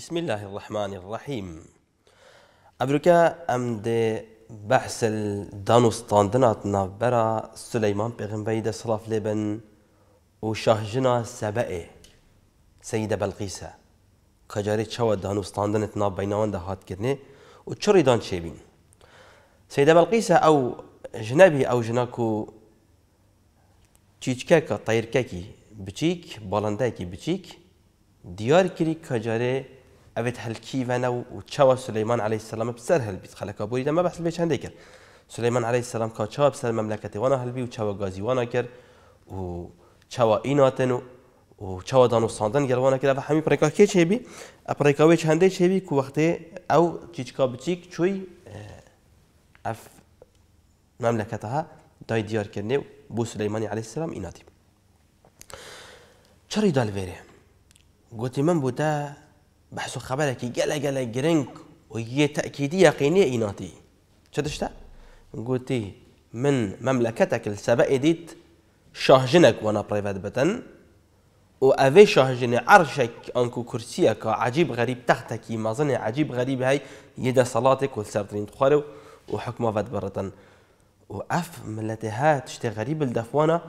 بسم الله الرحمن الرحيم أبركا الرحیم ئەمریکا ئەم دێ بەحسل دانوستاندناتنا بەرا سلەیمان پێغمبەی دەسڵاف لێبن و شاهژنا سەبەئێ سەیدە بەلقیسە کەجارێ چاوە دانوستاندنت نابینەوەندە هاتکردنێ كرني چڕیدان دان سەیدە سيدة بلقيسة أو جنبي أو جناكو چیچکەکە طيركاكي بچيك بالانداكي بچيك ديار كري خجاري هل كيف أنا چاوە سليمان عليه سلامە بسەر هەلبیت خەلەکە بۆی دەمە بەحس بێ چندێک کرد سليمان عليه سلام کا چاوە بسەر مەملەکەتی وانە هەلبی و چاوە گازیوانە کرد و چاوە ئیناتن و و چاوە كر و ساندن گەروانە کرد بە هەمی پڕێکا کێ چێبی ئەپڕێکاوێ چندەی چێبی کو وەختێ ئەو چیچکا بچیک شوي أف مملكتها داي ديار كرني بو سليمان عليه السلام إيناتي چڕی دالوێرێ قلت من بووتە بحسو خبرك جل جل جرينك وهي تأكيد يقيني إيناتي شدشتا قلتي من مملكتك السبأ ديت شاهجنك وانا برايفات بتن و اوه شاهجن عرشك انكو كرسيك عجيب غريب تختك مظن عجيب غريب هاي يدا صلاتك والسردين تخارو وحكمه فات برتن و اف ملتي تشتي غريب الدفوانا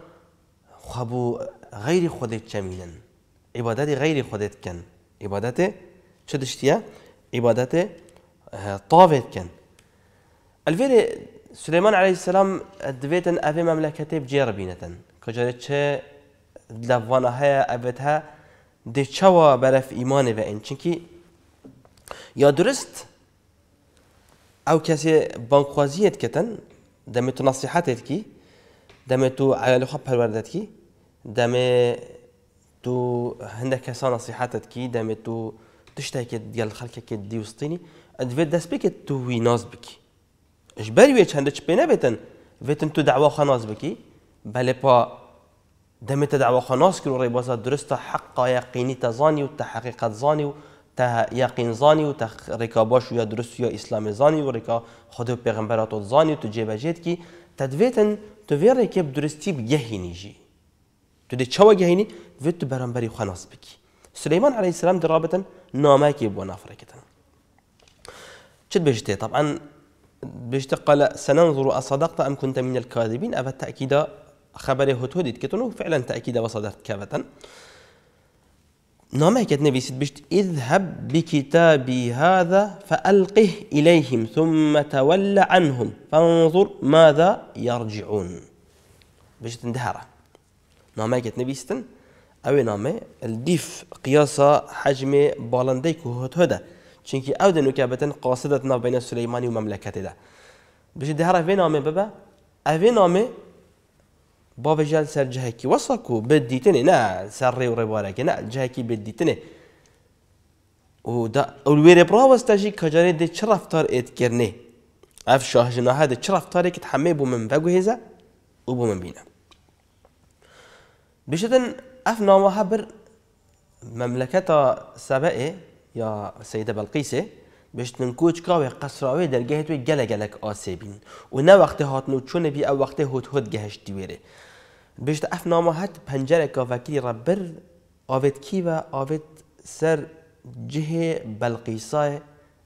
خابو غيري خودت جميلا عبادتي غيري خودت كان عبادتي چه دشتیە عبادت تاوێت کن ئەلێرێ سلیمان علیه السلام دویتن اوی مملکتی بجیر بینتن کەجارێت چه لفوانه های اوید ها دی چوا برف ایمانه و این چنکی یا درست او کسی بانکخوازیت کتن دمی تو کی دمی تو عیال عیالخوا کی دمی تو هەندێک کەسان نسیحاتت کی دمی تو تشتهي كي ديال خلقك كي دي وسطيني ادفيت داس بك تو وي نازبك اجباري ويتش هندش بينا بيتن بيتن تو دعوة خناز بكي بالي با دمي تدعوة خناز كيلو ري بازا درست حق يقيني تزاني وتحقيقات زاني تا يقين زاني وتا ريكا باش ويا درست ويا اسلام زاني وريكا خدو بيغمبراتو زاني وتجيبا جيت كي تدفيتن تو في ريكي بدرستي بجهيني جي تو دي تشوا جهيني فيت برامبري خناز بكي سليمان عليه السلام درابة ناماكي بو نافركتن شد بيجتي طبعا بيجتي قال سننظر أصدقت أم كنت من الكاذبين أبا تأكيدا خبره هدهدت كتنو فعلا تأكيد وصدقت كابة هيك النبي سيد بشت اذهب بكتابي هذا فألقه إليهم ثم تولى عنهم فانظر ماذا يرجعون بيشت اندهارة هيك النبي بيستن او نامه ئەوێ نامێ دیف قیاسا حەجمێ باڵندەی و هۆتهدا چینکی ئەو دەنوکیابەتەن قاسدت نابێنە سلەیمانی و مەملەکەتێدا بژی دهرا وێ نامێ ببە ئەوێ نامێ بابژیان سەر جەهێکی سر و بدیتنێ نە سەر ڕێ و ڕێبارەکە نە جەهێکی بدیتنێ ئەولێرە بڕاوەستەژی کەجارێ دێ چ ڕفتار ئێتکردێ ئەف شاهژناها دە چ ڕفتارێکت هەمێ بۆ من بەگوهێزە و بو من بينا بشتن اف افنا وهبر مملكتا سبئه يا سيدة بلقيسه بشتن کوچ کاوی قصراوی در گهت وی گله گلک آسیبین و نه وقت هاتنو چونه بی او وقت هوت هوت گهش دیوره بشت اف نامه هات پنجره کا وکیل ربر آوید کی و آوید سر جه بلقیسای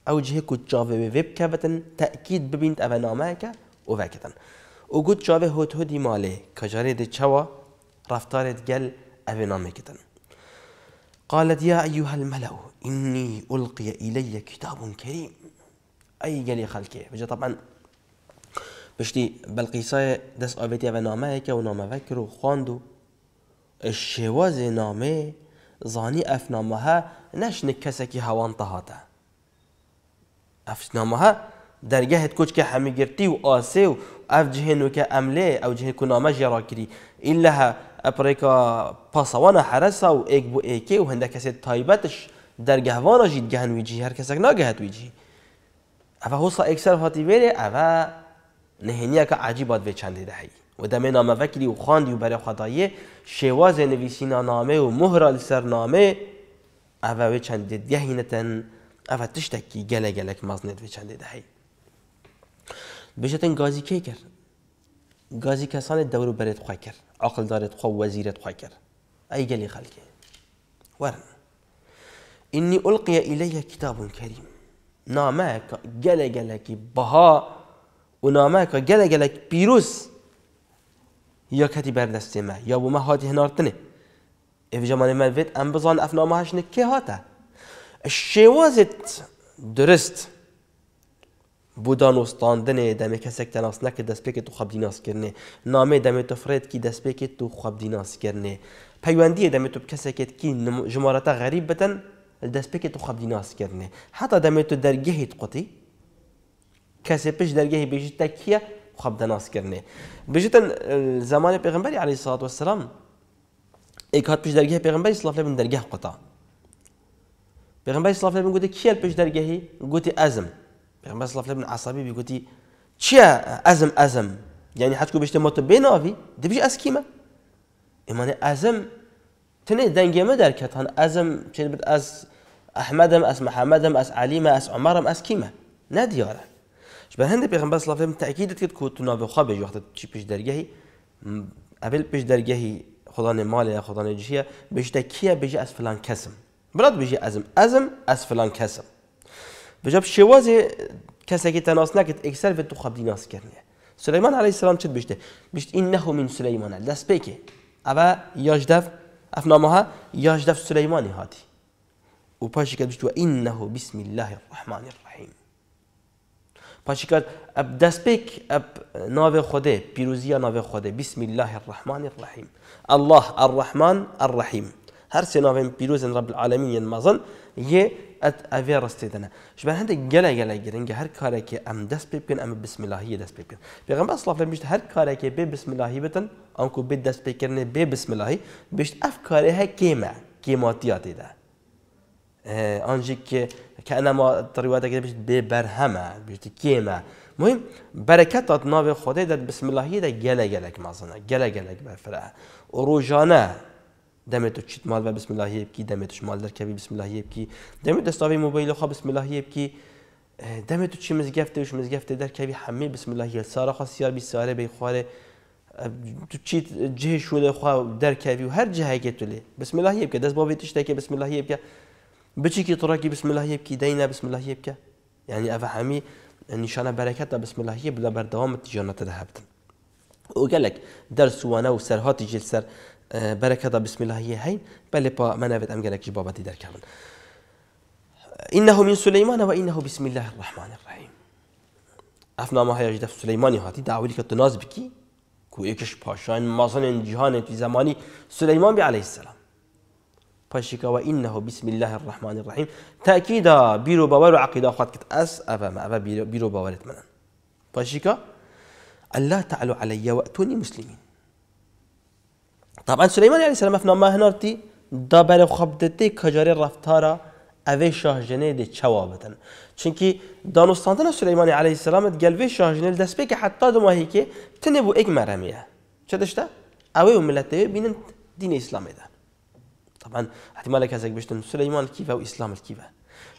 او جه کوچ چاوی وی ویب کبتن تأکید ببینت او نامه که او وکتن او گوت چاوی هوت هودی ماله کجاره دی چوا رفتارت گل أبنام قالت يا أيها الملأ إني ألقي إلي كتاب كريم أي جلي خلقه بجا طبعا بشتي بلقيسة دس آبتي و نامه که فكر نامه وکر و زاني و شواز نامه زانی هوان تهاته اف نامه هت کچ که و آسه و اف جهن وك املي او جهن كنا ما جرا كري الا ابريكا باسوانا حرسا و ايك بو ايكي وهندك كسي تايبتش در درگهوانا جيت گهن ويجي هر كسك ناگهت ويجي اوا هوسا اكسر فاتي بيري افا نهنيا كا عجيبات في چند دهي و دمه نامه وکلی و خاندي و بري خدايه شواز نويسينا نامه و مهر سرنامه اوه چند دهینتن افا تشتكي گله گلک مزنید و چند دهي بجتن غازي كيكر غازي كسان الدور بريد خاكر عقل دارت خو وزيرت خاكر اي قال خلقي ورن اني القي الي كتاب كريم نامك قال قالك بها ونامك قال قالك بيروس يا كاتي بر ما يا بو ما هاتی هنارتنه اف جمانه من وید ام بزان افنامه هشنه که درست بودان کسک تناس نکه دست پیکه تو دیناس کرنه بۆ دانۆستاندنێ دەمێ کەسێک تەناس نەکە دەستپێکێت تو خەبدیناسکردێ نامێ دەمێت تفرێتکی دەستپێکێت و خەبدیناسکردێ پەیوەندیە دەمێت و کەسێکێتکی ژمارەتە غەریب تو دەستپێکێت و خەبدیناسکردێ حتا درگهی و دەرگەهیت قوتی کەسێ پشت دەرگەهی بێژیت تەکیە خەبدەناسکردێ بژتن اه، زمانی پێغمبەری علی سات وسلام ئیکات پشت دەرگە پێغمبەری سلاافێ من دەرگەه قوتا پێغمبەری سلاافێ من گوتی کیل پیش درگهی گوتی ازم پیغمبر صلی الله علیه و عصبی بیگوتی چیە ئەزم ئەزم یعنی حچکو بشتمەوە بێناوی انا ئەسکیمە ئێمانە ئەزم تنێ دەنگێمە دەرکەتان ئەزم چێت بێت ئەس ئەحمەدم ئەس محەممەدم ئەس علیمە ئەس عمەرم ئەسکیمە نەدیارە بە هەندە پێغمبەر صلی الله علیه و تاکید دەکرد کو تو ناوخوا بێژ وقت چی پیش دەرگەهی اول پیش دەرگەهی خدانێ مال یا خدانێ جیە بشتە کیە بێژی ئەس فلان کەسم براد بژی ازم ازم از فلان کەسم بجاب شوازی کسکی تناسناکت اکسل فی التخب دیناس کرنیه سلیمان علیه السلام چت بشته بشت نهو من سلیمان دست بیکی یاجدف یاجدف افنامها یاجدف سلیمانی هاتی و پاشی کرد بشت و بسم الله الرحمن الرحیم پاشی کرد اب دست بک اب ناو خوده پیروزی ناو خوده بسم الله الرحمن الرحیم الله الرحمن الرحیم هر سه ناو پیروز رب العالمین مزن یه ئەت ئەێ ڕستی دەنا شبان هەندێک گەلە گەلە گرنگگە هەر کارێکی ئەم دەست پێ بکەن ئەمە بسمیلاهی دەست پێ بکەن پێغم ئەسلاف لەمیشت هەر کارێکی بێ بسمیلاهی بتن ئەوکو بێت دەست پێکردێ بێ بسمیلاهی بشت ئەف کارێ هە کێمە کێماتیاتێدا آه، ئەنجی کەەما تڕیواتەکە بشت بێ بەرهەمە بشتی کێمە. مهم برکتات ناو خدای داد بسم اللهی ده گله گلک مازنه گله گلک برفره و دمه تو چیت مال و بسم الله یبکی دمه تو شمال در کبی بسم الله یبکی دمه دستاوی موبایل خو بسم الله یبکی اه، دمه تو چی مزگفته وش مزگفته در کبی همه بسم الله یل سارا خاص یار بی ساره بی خواره اه، تو چیت جه شو خو در کبی و هر جهه که تو بسم الله یبکی دست بابی تشته که بسم الله یبکی بچی کی تراکی بسم الله یبکی دینا بسم الله یبکی یعنی اف همی نشانه برکت بسم الله یب بلا بردوام تجارت ده هبتن وقالك درس وانا وسر هاتي جلسر آه، بركة بسم الله هي هين بل با منافت أم جلك جبابة دي كامل إنه من سليمان وإنه بسم الله الرحمن الرحيم أفنا ما هيجد جدف سليمان هاتي دعوي لك تناز بكي كو إكش باشان مازن جهان في زماني سليمان بي عليه السلام باشيك وإنه بسم الله الرحمن الرحيم تأكيدا بيرو باور عقيدة خاطك أس أبا ما أبا بيرو باورت منا باشيك الله تعالوا علي وأتوني مسلمين طبعا سليمان عليه السلام افنا ما هنارتی دا بر خبدتی کجاری رفتارا اوي شاه دی چوا بدن چونکی دانستاندن سليمان عليه السلام في شاه شاهجنه دست بيك حتى دو ماهيكي تنبو تنه مرمية ایک مرمیه چه دشته؟ اوی و ملته بینن اسلام ده طبعا احتمال كذلك بشتن سليمان كيفه واسلام كيفه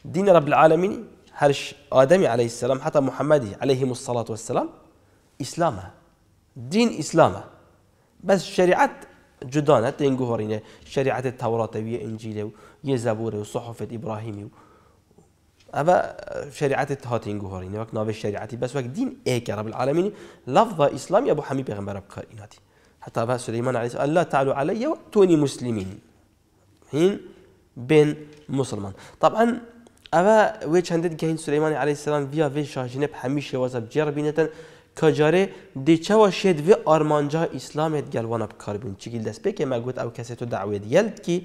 دين رب العالمين هرش ادمي عليه السلام حتى محمد عليه الصلاه والسلام اسلامه دين اسلامه بس شريعه جدان حتى انگو هورینه شریعت تورات و انجیل و یه زبور و صحف ابراهیمی و اما شریعت هات انگو هورینه وقت ناو شریعتی بس وقت دین که رب العالمین لفظ اسلامی ابو حمی پیغمبر بکار ایناتی حتى سلیمان سليمان عليه السلام لا علیه علي تونی مسلمين هین بين مسلمان طبعا أبا ويش هندت جهين سليمان عليه السلام وی في شاجنب حميشة وزب جربينة کجاره دیچه و شد و آرمانجا اسلامت گلوانا بکار بین چگیل دست بکه ما او کسی تو دعوی دیلد کی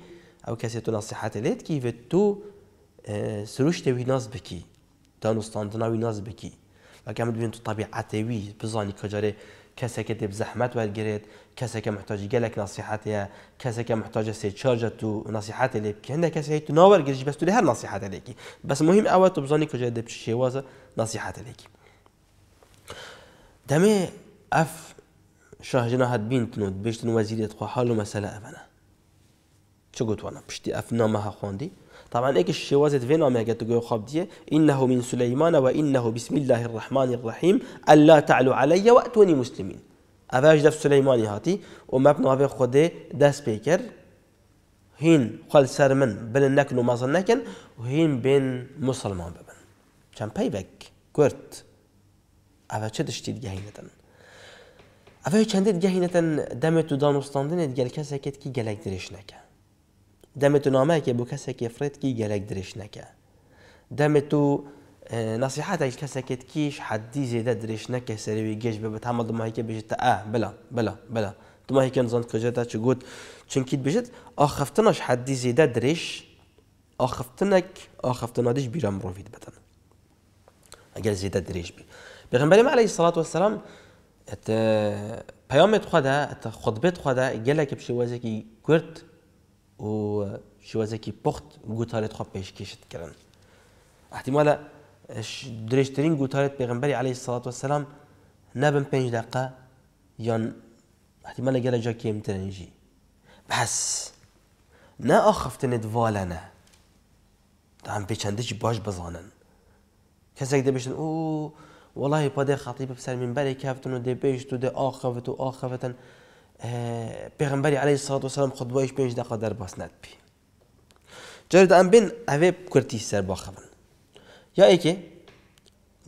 او کسی تو نصیحت لید کی و تو اه، سروشت وی ناز بکی دانستاندنا وی ناز بکی و کم دوین تو طبیعت وی بزانی کجاره کسی که دب زحمت ورگرید کسی که محتاج گلک نصیحتیه کسی که محتاج سه چارج تو نصیحت لیب که هنده کسی تو ناور گرجی بس تو هر نصیحت لیکی بس مهم اول تو بزانی کجا دب شیوازه نصیحت لیکی دەمێ ئەف شاهژنا باش بینتنەوە بشتن وەزیرێت مساله حالو شو قلت وانا باش تي اف نامەها خوندي طبعا ايك الشوازة فينا ما قالت خابدية إنه من سليمان وإنه بسم الله الرحمن الرحيم ألا تعلو علي وأتوني مسلمين أفاج دف سليماني هاتي وما بنو في خده داس بيكر هين خل سر من بل نكن وما ظنكن وهين بين مسلمان ببن كان بايبك كورت اوه چه دشتی گەهینەتن. ئەە چەندێت گەهینەتەن دەمێت و دانوستاندنێت گەل کەسێکێتکی گەلێک درێژنەکە. دەمێت و که بۆ کەسێکی فرێتکی گەلێک درێژنەکە. دەمێت و کسی که کیش حدی زیده درش زێدە درێژنەکە سەروی گەشت بێ بە که بجید تا اه بلا بلا بلا که نزاند کجا تا چه گود چون چونکیت بجید آخفتناش حدی زێدە درێژ ئاخفتنێک ئاخفتنادیش بیرە مرۆڤیت بتن اگر زیده درش بی. پیغمبر علیه الصلاة والسلام ات پیامت خدا ات خطبت خدا گله که شوازه کی کرد و شوازه کی پخت گوتارت خواب پیش کشید کردن احتمالا درشترین گوتارت پیغمبر علیه الصلاة والسلام نبم پنج دقیقه یا احتمالا گله جا کیم ترنجی بس نه آخفتن دوالنه نه دام پیچندش باش بزانن کسی که بشن اوه والله پدر خطیب بسر منبر کفتن و ده تو تو د آخفت و آخفتن پیغمبری و سلام خود و پنج دقیقه در باس ند بی جرد ام بین اوه کرتی سر باخفن یا ای که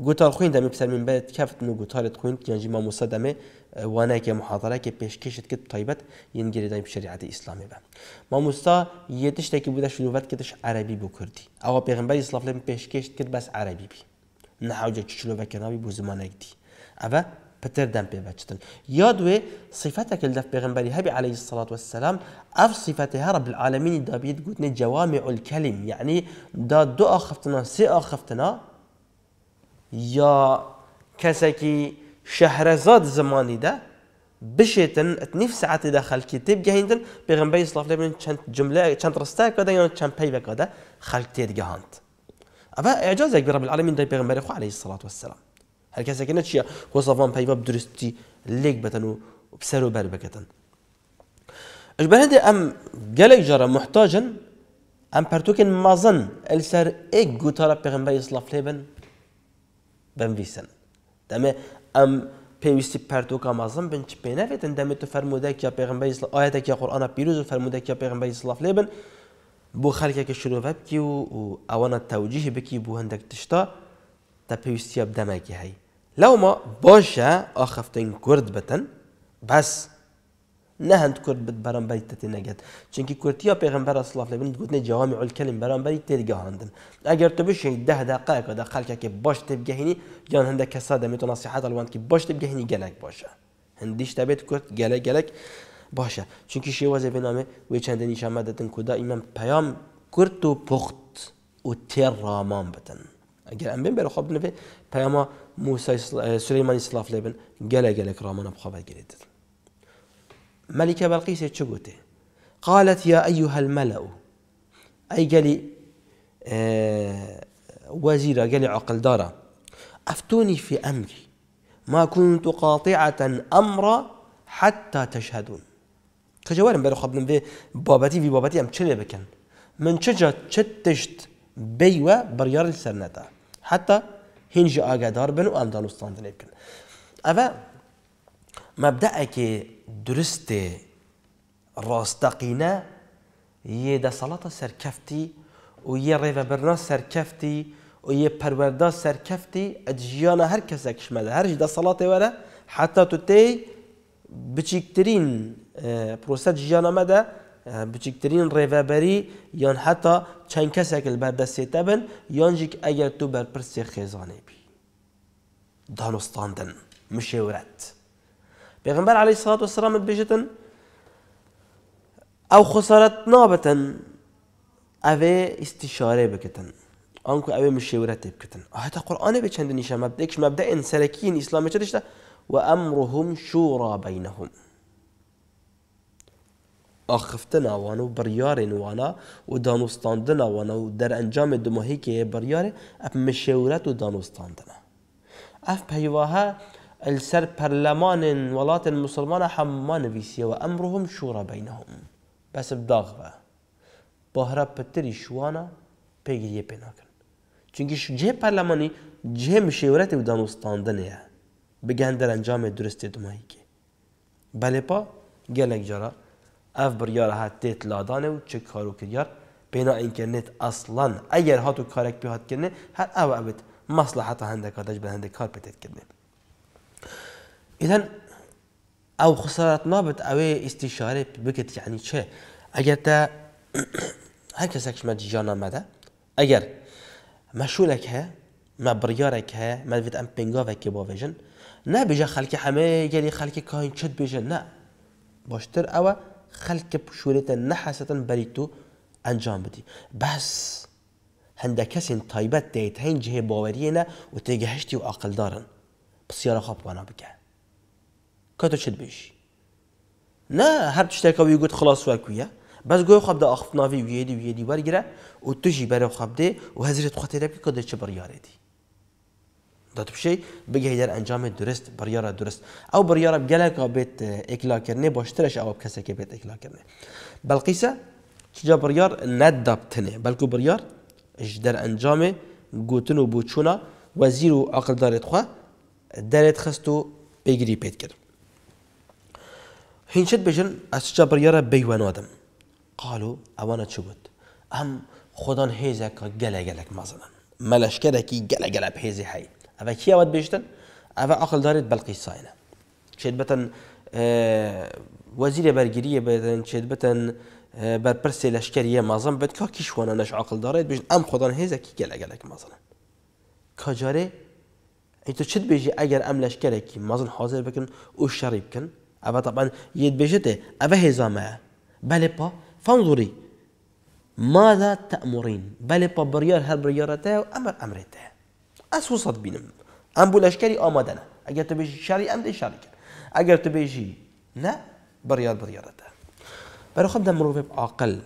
گوتار خوین دمی بسر منبر کفتن و گوتارت خوین یعنی ما مصدمه وانا که محاضره که پیشکشت که طایبت ینگری دایم شریعت اسلامی با ما مستا یتش تکی بوده شنوت کتش عربی بو کردی او پیغمبر پیش کشت که بس عربی بی چچلو نحوجە بو بۆ زمانێک اوه پتر دم پێ بچتن یا دوێ صفتەکە دەف پێغمبەری هەبی عليه الصلاة والسلام اف ئەف رب هەرە دا دابیت گوتنی جوامع ئۆلکەلیم یعنی دا دو آخفتنا سێ آخفتنا یا کەسێکی شهرزاد زمانی دا بشيتن اتنيف سعاتی دا خەلکی تێ جهندن پێغمبەری سلاف لێ بن جملة جملە رستاك ودا يعني یان بيبك ودا دا خەلک جهندن ئەە ئەجازێک بێڕم العالمین دای پێغمبەری خو عليه سلاات والسلام هەر کەسێکە نە چییە خو صفان پەیوە درستی لێک بەتەن و پسەر و بەر بکەن اش بەێ أم گەلێک جارە محتاجا أم پەرتوکن مازن ئەلسەر ئێک گوتارە پێغمبەری سلاف لێ بن بنویسن دەمێ ئەم پێویستی پەرتوکە مازم بن چ پێ نەبێتن دەمێت تو فەرمودەکی پێغمبەری ئاەتێکی قورآە قرآن پیروز فرموده پێغمبەری پیغمبر اسلام لبن بو بۆ خەرکێکە شرۆڤە بکی و ئەوەنە توجیه بکی بو هندک تشتا تا پیوستی اب پێویستیە هی لو ما باشه ئاخفتین کورد بتن بس بەس نەهند کورد بت بەرەمبەری تتی نەگەت چونکی کورتیا پێغمبەر سلاف لە بن گوتنی جاوامی ئەلکەلم بەرەمبەری تێریگەهاندن اگر تو بشی ده دقایق خلک که باش تبگەهینی یان هەندە کسا دەمێت نصیحت نسیحات ئەلوانکی باش تبگەهینی گلک باشه هندیش دەبێت کورد گەلە گلک باشه چونکی شێوەزێ بێنامێ وێ چەندە نیشامە دەتن کدا ایمان پیام کرد و پخت و بدن اگر بتن بین برو خواب بێرەخوا پیاما موسی اه، سلیمانی سلاف لیبن گله گله گەلێک ڕامانە بخوا بەگرێت مەلیکە بەڵقیسێ چ قالت يا أيها الملأ أي گلی اه، وزیرا گلی عقل دارا أفتوني في أمري ما كنت قاطعة أمرا حتى تشهدون کەژەوارم بەرە خۆ بنم بێ بابەتی وی بابەتی ئەم چلێ بکەن من چجا چت تشت بەیوە بڕیار هنج نەدا دار بنو ئاگادار دانو و ئەمدان وستاندنێ مبدأ ئەە درست درستێ ڕاستەقینە یە دەسەڵاتە سەرکەفتی و یە برنا سەرکەفتی و یە پەروەردا سەرکەفتی ئەجییانە هەر کەسێک کشمەدە هەرجی دەسەڵاتی وەرە حتا تو تێی بچیکترین اه، پرۆسە ژیانەمەدا اه، بچیکترین ڕێڤەبەری یان حتا چەند کەسێکل تبن یان یانجیک اگر تو پرسی خێزانێ بی دانستاندن مشێورەت پێغمبەر عەلەیهی و سلام بیشتن او خسارت نابتن ئەوێ استشاره بکتن آنکو ئەوێ مشورت بکتن ئاهێتە قورآانێ بێ چەند نیشە مەبدێکش مەبدە اسلامی چه دشته وأمرهم شورى بينهم آخفتنا وانا بريارين وانا و دانستاندن وانا در انجام دموهيكي که اب مشيورات مشورت و اف پیواها السر برلمان ولات المسلمان حما نبيسي وأمرهم شورى بينهم بس بداغوه بهرا بتري شوانا بيجي پیناکن چونکه شجي برلماني جه مشورت و دانستاندنه بگەن دەرەنجامێ درستێ دماییکێ بەلێپا gelek cara ev biryara hattê tiladane û çi karokiriyar pêna înkernet aslan eger hat û karek pê hatkirine her ew evit maslaheta hindek adeş bi hindek kar pêtetkirine îden ew xesaret nabit ew ê îstîşarê bikit yanî çi eger te her kesek ji me cîjana me de eger meşûlek heye me biryarek heye me vit em pêngavekê bavêjin نه بجا خلکی همه گلی خلکی کاین چت بجا نه باشتر او خلک پشورت نه حسدا بری تو انجام بدی بس هند کسی تایبت دیت هین جه باوری نه و تجهشتی و عقل دارن بسیار خوب بانا بگه کاتو تو چت بیشی نه هر تشتك وی گوت خلاص وکویا بس گوی خب ده اخف ناوی ویدی ویدی ورگره و تو جی بره خب ده و حضرت خاطر بکی چه بریاره دی دات بشي بيجي در انجام درست بريارة درست او بریار بگلک بيت اكلا اه، كرني باشترش او کسی که بیت اکلا کرنه تجا بريار بریار ندابتنه بلکو بريار اجدر انجام قوتنو بوچونا وزيرو و عقل دارت خواه دارت خست و بگیری پیت کرد بجن اسجا بريارة بيوان بیوان آدم قالو اوانا چو ام خدان هیزه که گله گلک مزنن ملشکره کی گله گله بهیزه هید ئەە کیاوت بێشتن ئەە عقل دارێت بەڵقی سایە چێت بەتەن وەزیرە بەرگریە بێدەن چێت بەتەن بەرپرسێ لەشکریە مازم بێت کا کیشوانە نەش عقل دارێت بژن ئەم خۆدان هێزەکی گەلەگەلێک مازنن کاجارێ تو چت بێژی أم ئەم لەشکرێکی مازن حاضر بکن و شەڕی بکن ئەە تاپان یت بێژێتێ ئەە هێزامەیە بەێ پا فانزوری ماذا تأمرين بل بريار هل بريارته أمر أمرته از بینم ام بولشکری آمادنه اگر تو بشی شری ام دی شری کن اگر تو بشی نه بریار بریارت برای خب دم مروف عاقل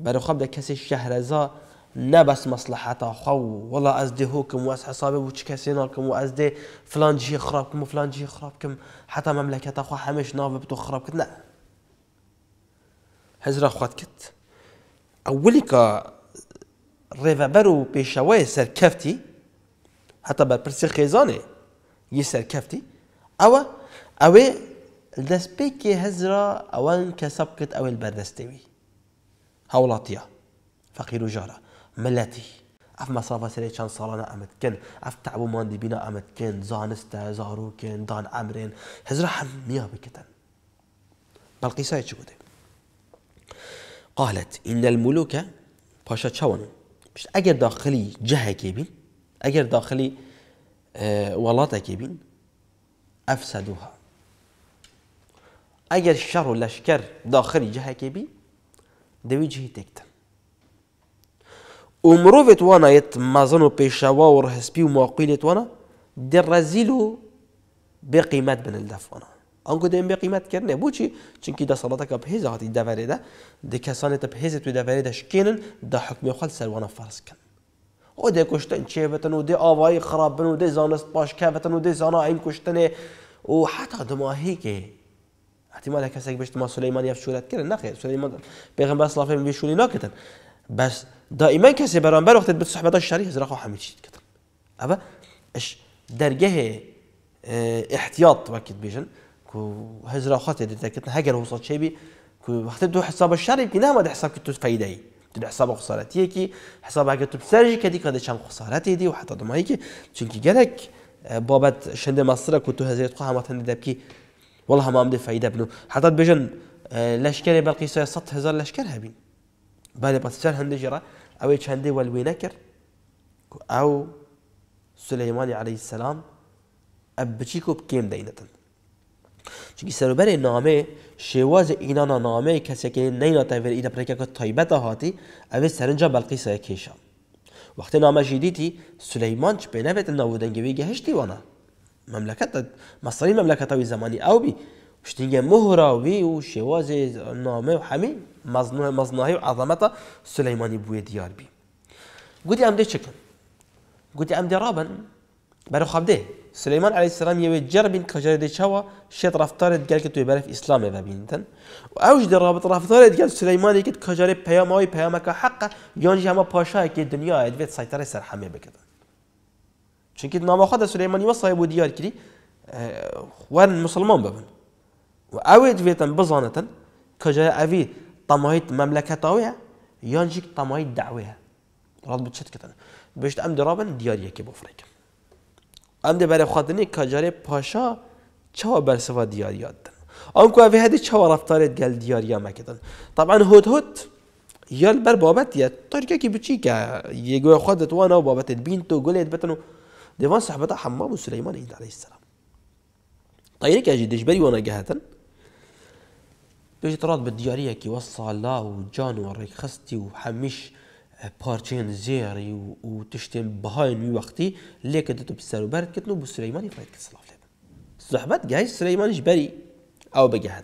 برای خب ده کسی شهرزا نه بس مصلحتا خو والله از ده کم و از حسابه و چه کسی نالکم و از ده فلان جی خراب کم و فلان جی خراب کم حتی مملکت خو همش ناو بتو خراب کد نه هزرا خواد کد اولی که ریوبر و پیشوای سرکفتی هەتا بەرپرسی خێزانێ یی سەرکەفتی ئەوە ئەوێ دەستپێکی هەزرا ئەوان کەسە بکرد ئەوێ بەردەستێوی هەوڵاتیە فەقیر و ژارە ملەتی ئەف مەسافە سەرێ چەند ساڵانە ئەمەتکەن بنا امت كن زانستا زارو كن دان ئەمرێن هەزرا هەمیا بکەن بەڵقیسای يتشكوتي قالت إن الملوك باشا تشاون مش أجر داخلي جهة كيبين اگر داخلی اه، ولات بین افسدوها اگر شر و لشکر داخلی جه بی دوی جهی تێکتن و مرۆڤێت یت مزن و پیشوا و رحسپی و معقیل مواقیلێت وانە دێڕەزیل و بێقیمەت بن دەفۆنە ئەنگۆ دێن به بۆچی چونکی دەسەڵاتەکە بەهێزاتی دەبارێدا دە کەسانێتە بەهێزت و دەبارێ دەشکێنن دا حکمی سروانا فرض کن او دې کشتن چې وتن او دې اوای خراب بنو او دې زانست باش که وتن او دې زانا این کشتنه او حتی دماهی که احتمال کسی که بشه ما سلیمان یف شورت کردن نخیر سلیمان پیغمبر صلی الله علیه و آله شوری نکردن بس دائما کسی برانبر وقت به صحبتاش شریح زرا حمید شید کردن اما اش درجه اه، احتیاط وقت بیشن کو هزرا خاطر دتكتن هجر وصلت شيبي کو وقت دو حساب الشرعي كنا ما حساب كنت فايده حساب تدير حسابها خسارتيكي حسابها كتب ساجي كديك غادي تشان خسارتي دي وحتى ضمايكي چونكي قالك آه، بابت شند مصر كنتو هزيت قها ما تندبكي والله ما عمدي فايده بنو حتى بجن آه، لشكري بالقيسة سط هزار لشكر هبين بالي بتسال هندجرة أو يشندي والوينكر أو سليمان عليه السلام أبتشيكو بكيم دينتن چونکی سروبر نامه شواز اینانا نامه کسی که نینا تاویر این پرکه که تایبت هاتی اوی سرنجا بلقیسه کشم وقتی نامه جدیدی سلیمان چه بینه بیت ناودنگوی گهشتی وانا مملکت مصری مملکت اوی زمانی او بی شتینگه مهراوی و شواز نامه و همه مزناهی و عظمت سلیمانی بوی دیار بی گودی امده چکن گودی امده رابن برای خبده سليمان عليه السلام یو جربین کجای دی چوا شت رفتارت گل که توی اسلام اذا بينتن اوج در رابط رفتارت گل سلیمانی كت کجای پیام های پیام که حق یانجی همه پاشای که دنیا ادویت سيطره سر همه بکدن چونکه نام خود سليمان و صاحب ديار دیار آه، کردی ورن مسلمان بابن و اوی ادویتن بزانتن کجای اوی طمایت مملکت اویه یانجی طمایت دعویه رابط چت کتن بشت ام درابن ديار که بفرکن ام دي برخاتني كاجاري باشا چوا برسوا دياريات ام كو في هذه چوا رفتارت قال دياريا مكدن طبعا هود هود یال بر بابت يا تركيا كي بتشي كا يجو خدت وانا وبابت بنتو قلت بتنو دیوان صحبت حمام وسليمان عليه السلام طيرك اجي دجبري وانا جهتن به تراد کی كي و جان و وريك و وحمش بارچين زيري وتشتي بهاين وقتي ليك دتو بسالو برد كتنو بو سليماني فايت كسلاف لب صحبت جاي سليمان جبري او هذا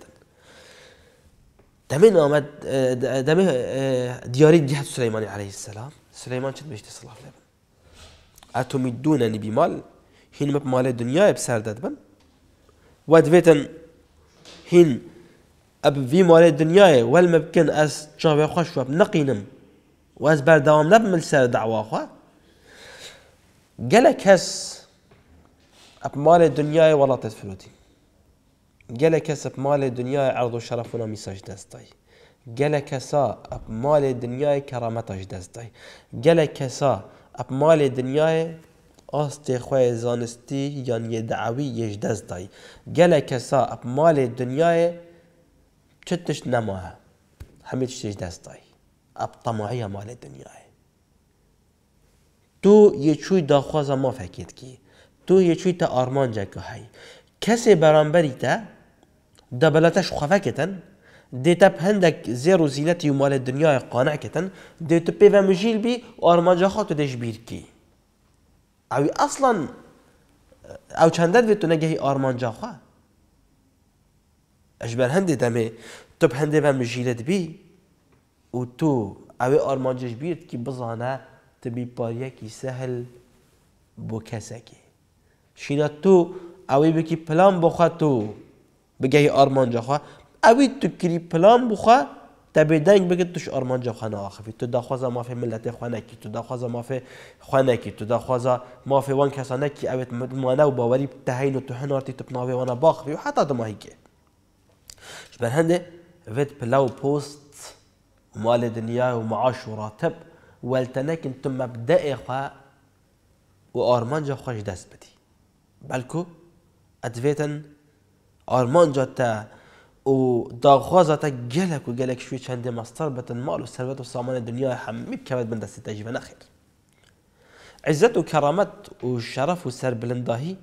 دمين آمد دمه دياري جهة سليمان عليه السلام سليمان شد بيشتي صلاف لب اللي بمال هين مب مال الدنيا بسر بن ودفيتن هين اب في مال الدنيا والمبكن اس جاوي خوش وب نقينم واز بار دوام نبم لسر دعوة خوا قالك هس اب مال الدنيا ولا تفلوتي قالك هس اب مال الدنيا عرض وشرف ولا ميساج دستاي قالك هسا اب مال الدنيا دنياي اج دستاي قالك هسا اب مال الدنيا استی خۆی زانستی یان یێداوی دست دای گله کسا ئەپ مال دنیای چتش نماه نەماە هەمی دست دای اب طمعی مال دنیاه تو یه چوی داخواز ما فکید کی تو یه چوی تا آرمان جگه هی کسی برانبری تا دبلتش خفه کتن دیتا هندک زیر و زینتی و مال دنیا قانع کتن دیتا پی و مجیل بی آرمان جا خاتو دش بیر کی اوی اصلا او چندت وی تو نگهی آرمان جا خواه اجبر هندی دمه تو هنده و مجیلت بی و اوی آرمانجش ئارمانجش که بزانه تبی سهل سهل با کسکی شینا تو ئەوەی بکی پلان بخوا تۆ بگەی اوی تو کری پلان بخوا تبێ دنگ بگید توش خانه خوانەواخفی تو فی ملت خانه کی تو فی خانه کی تو ما فی وان کسانه کی مانه و باوری تهین و تو هەنارتی تو پناوی وانە باخفی و حتی دماهی که. هەندێ وید پلا و پست مال دنيا ومعاش وراتب والتناك راتب مبدأ خا مبدع خوا و آرمانجا خوش دست بدی بلکو ادویتن آرمانجا تا و داخوزا تا گلک و گلک شوی چند مستر بتن مال و ثروت و سامان دنيا همی کبد من دستی تجیبه نخير عزت و كرامت و شرف و سر بلنداهي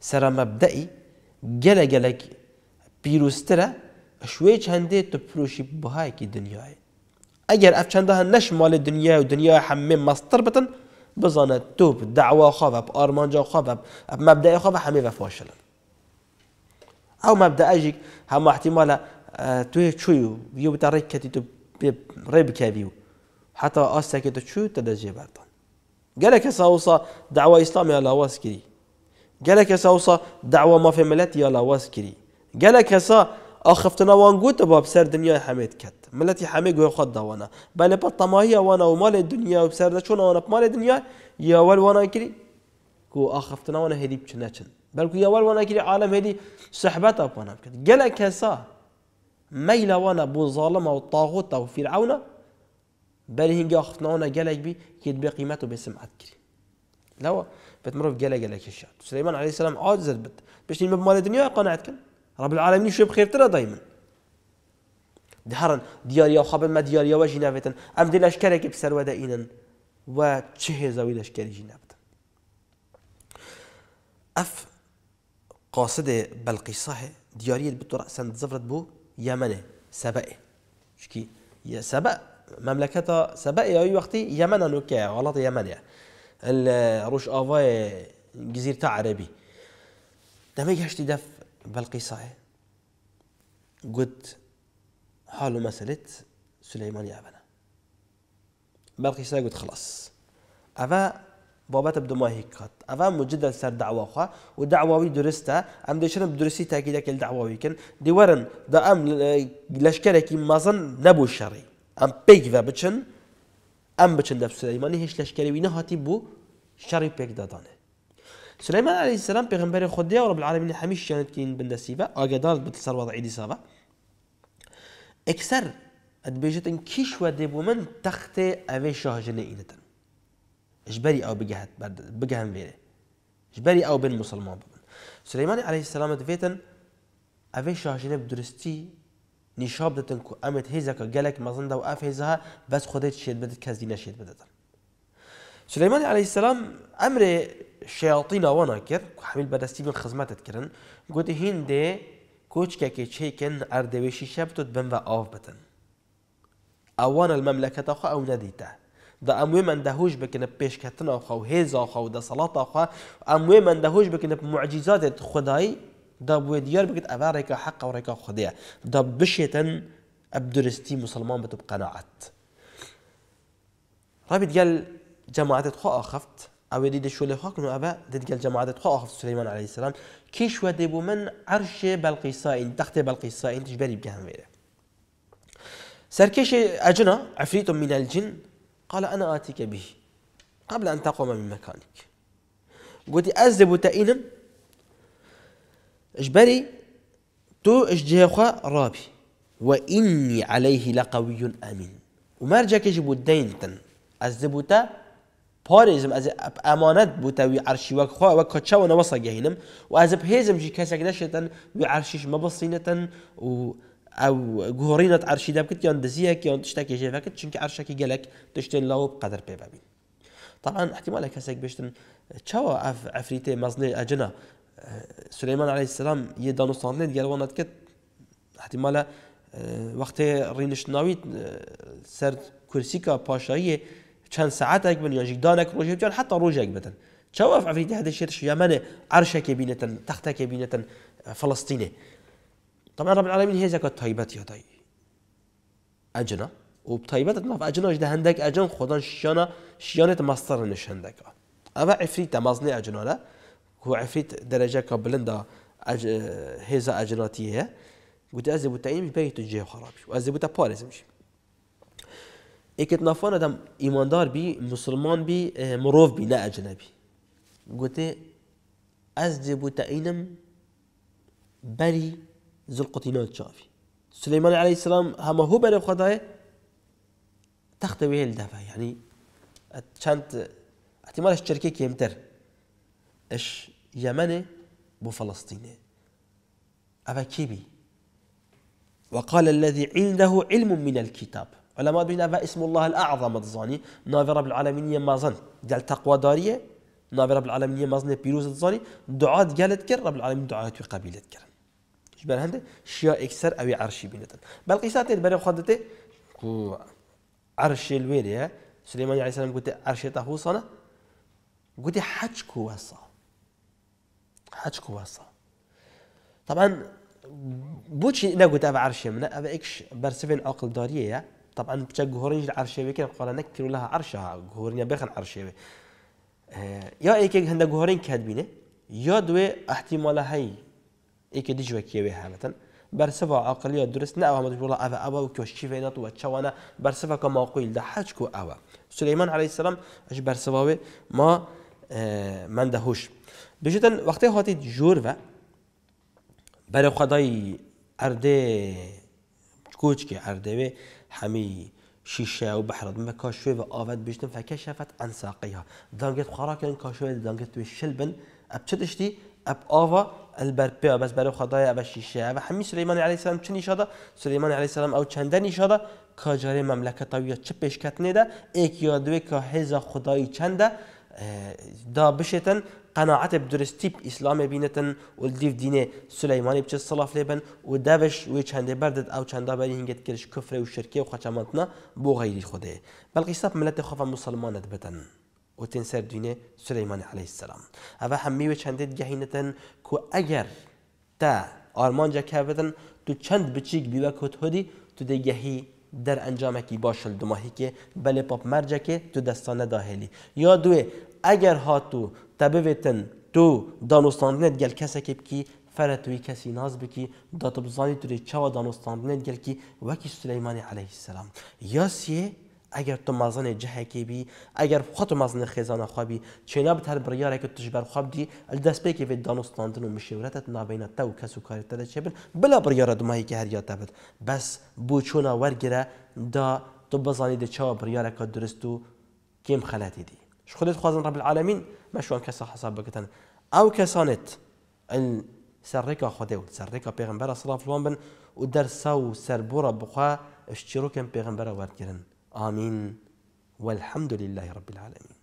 سر مبدأي گله گلک پیروستره شوي چنده تو پرۆشی بەهایکی دنیاە ئەگەر اگر اف چنده نش مال دنیا و دنیا هەمێ مستر بتن تو دعوا خواب اب ارمان جا خواب اب مبدا خواب بەفاشلن و فاشل او مبدا احتیمالە هم احتمال تو یە یو بترکت تو ریب بکەوی و حتا ئاستێکی تو چوو تە دەجێ بەردان گەلێکە ساوسا داوا ئیسلامی لاواز کردی گەلێک کەسا وسا داوا مافێ ملەتی یا لاواز کردی گەلە کەسا آخفتنا وان گوت باب سر دنیا حمید کت ملتی همه گوی خود دوانا بله پر تماهی وانا و مال دنیا و بسر دچون وانا مال دنیا یا ول وانا کری کو اخفتنا وانا هدیب بل بلکو یا ول وانا کری عالم هدی صحبت اپ وانا بکت گله کسا ميل وانا بو طاغوت والطاغوت فرعون بل هنجا آخفتنا وانا جلك بي كيد بقيمته بسمعت كري لو بتمرف جلا جلا كشات سليمان عليه السلام عاجز بت باش ما بمال الدنيا قناعت رب العالمين شو بخير ترى دائما دهرن دياريا وخاب ما دياريا وجنابتن ام دي لشكرك بسر ودائنا و چه زوی لشکری جنابت اف قاصد بلقیصه دیاری بتو رأسا زفرت بو یمن سبعه شكي يا سبأ مملكة سبع یا ای وقتی یمن نوکه غلط یمن روش آوای جزیره عربی دمه گشتی دف بلقيساي قد حالو مسألة سليمان يابنا بلقيساي قد خلاص أفا بابت بدو ما هيكات أفا مجدد سر دعوة خا ودعوة درستها أم ديشن بدرسي تأكيد كل دعوة كن ديورن دا أم آه، لشكركي مازن نبو شري أم بيك ذا أم بتشن دب سليماني هش لشكرة وينه هاتي بو شري بيك دادانه سليمان عليه السلام بيغمبر خديه و العالمين حميش همیشه كين کین بندسیبه آگدار بتل سر وضعی دیسابه اکثر ادبیجتن کیش و دبو من تخت اوي شاه جنئینتن اجبري او بجهت بعد بجهن ویره اجبري او بن مسلمان ببن سليمان عليه السلام دفيتن اوي شاه جنب درستی نشاب دتن كو امت هیزک گلک مزند و اف هیزها بس خديت شید بدت کس دینه شید سليمان عليه السلام امر شێڵتی لەوەە کرد حمیل بەدەستی بن خزمەتت کردن گوتی هیندێ کۆچکێکی چیکن ئەردەوێشی شەبتت بم بە ئاو بتن ئەوانە المەملەکەتەخوا ئەو نەدیتە دا ئەموێ من دهوش دەهۆش بکنە پێشکەتنەوەخە و هێزاخە و دەسەڵاتەخوا ئەموێ من دهوش بکنە معجیزاتێت خدایی دا بوێ دیار بکرد ئەە حق حەق و ڕێکە خودەیە دا بشێتن ئەب درستی مسلمان بتب قناعت رابط گەل جەماعەتت خۆ ئاخەفت دیده دەشوێ لە خاکن اوه دید گل جەماعات خواه حف سلیمان علیه السلام کیشوە دیبو من عرش عرشێ بەڵقیسائین تەختێ بەڵقیسائین تش بەری بگەهمێرە سرکش اجنا عفریت من الجن قال أنا آتيك به قبل أن تقوم من از قلت أزدب تأينم بری تو جه رابی و اینی علیه وإني امین و أمين ومرجك يجب الدين أزدب تأينم پاریزم از امانت بوده وی عرشی و خواه و سەگەهینم و ئەز هێزم جی کەسێک دەشێتەن وی عرشیش مەبسینەتەن و او گۆڕینەت عرشی دب دەبکرد یان دزیەک یان تشتێکی ژێفەکەت چونکە عرشەکی گەلک تشتێن لەوە بقدر پی ببین طبعا احتمال کسی بيشتن تشاوا اف عفریت مزني اجنا اه، سلیمان علیه السلام یه صانلين قال وانا کت احتمال اه، وقتی رینش ناويت اه، سر کرسی كرسيكا پاشایی چەند سعاتێک بن یا ژیدانێک ڕۆژێک بچن حتا ڕۆژێک بن هذا الشيء هەدەشێت شیامانێ عرشێکی بینێتن تەختێکی بینێتن اه، فلستینێ طبعا رب العالمين هيزك الطيبات يا طي أجنا وبطيبات ما في أجنا إذا هندك أجن خدا شيانا شيانة مصدر نش هندك أما عفريت مازني أجنا لا هو عفريت درجة كبلندا أج هيزا أجناتي هي قلت أزبو تايم بيت الجيب وازي بوتا تبارز مشي اكت نافان ادم ايماندار بي مسلمان بي آه، مروف بي لا اجنبي قلت از جبو تاينم بري زلقتينات شافي سليمان عليه السلام هما هو بري خداي تختبه الدفع يعني كانت احتمال الشركه كيمتر اش يمني بو فلسطيني أبا كيبي وقال الذي عنده علم من الكتاب علما بيجن اسم الله الأعظم تزاني نافي رب العالمين مازن قال تقوى دارية نافي رب العالمين مازن بيروز تزاني دعاء قالت كر رب العالمين دعاء قبيلت كر جبر هند شيا اكسر أو عرشي بينتن بل قيسات البري خدته عرش الويريا سليمان عليه السلام قلت عرش تهوصنا قلت حجك وصا حجك وصا طبعا بوش نقول تبع عرش من أبا إكش برسفين عقل دارية طبعا بچا گهورنج عرشوی که قال نکرو لها عرشها گهورنیا بخن عرشوی یا ایک آه، هند گهورن کد يا دو احتمال هي هی ایک دیجو کیوی حالتا برسفا عقليه درس نا اوه مدبولا ابا ابا وكوشي فينات وچوانا برسفا كما قيل ده حجكو ابا سليمان عليه السلام اش برسفا ما آه، من دهوش بجد وقت هاتي جور و بر خدای ارده کوچ ارده حمي شيشة وبحر ما دم کاشوی و آفت بیشتن فکشفت عن ساقیها دانگت خراکن کاشوی دانگت دانجت شلبن اب چتشتی اب آوا البربيا بس برو خدايا اب الشيشه و حمي سليمان عليه السلام چني شادا سليمان عليه السلام او چندني شادا كاجاري مملكه طويا چه كتنيدا ايك يا دوي كا هزا خداي چنده اه، دا بشتن قناعت بدرستی به اسلام بینتن و دیو دین سلیمانی بچه صلاف لبن و دوش و چنده بردد او چنده بری هنگت کرش کفر و شرکه و خچمانتنا بو غیری خوده بلکه سب ملت خوف مسلمانت بتن و تین سر دین سلیمان علیه السلام اوه همی و چنده گهینتن که اگر تا آرمان که بدن تو چند بچیک بیوه کت هدی تو گهی در انجام کی باشل دماهی که بله پاپ مرجه که تو دستانه داخلی یا دوی اگر ئەگەر تبیتن تو ببێتن نت گل کسی که بکی فرد توی کسی ناز بکی داتە بزانی توی نت گل کی وکی سلیمانی علیه السلام یا یاسیێ اگر تو مازانێ بی اگر خود مازنە خێزانە خوابی تر چێنا بت هەر بڕیارێکە تشبەر خوابدی ئەل دەستپێکی بێت دانوستاندن و مشێورەتت نابینە تا و کەس و کارێتە دەچێبن بلا بریاره دمایی که هر یاد بێت بس بو چۆنا ورگره دا تو بزانی دەچەوە بریاره که درستو کم خەلاتی دی ش خودت خوازن رب العالمین مەشوان كسا حساب بکەن ئەو کەسانێت سەرڕێکا خودێ و سەرڕێکا پێغمبەرە سڵافلوان بن و دەرسا و سەربڕە بخوا شچیرۆکم پێغمبەرە وەرگرن ئامین والحمد لله رب العالمين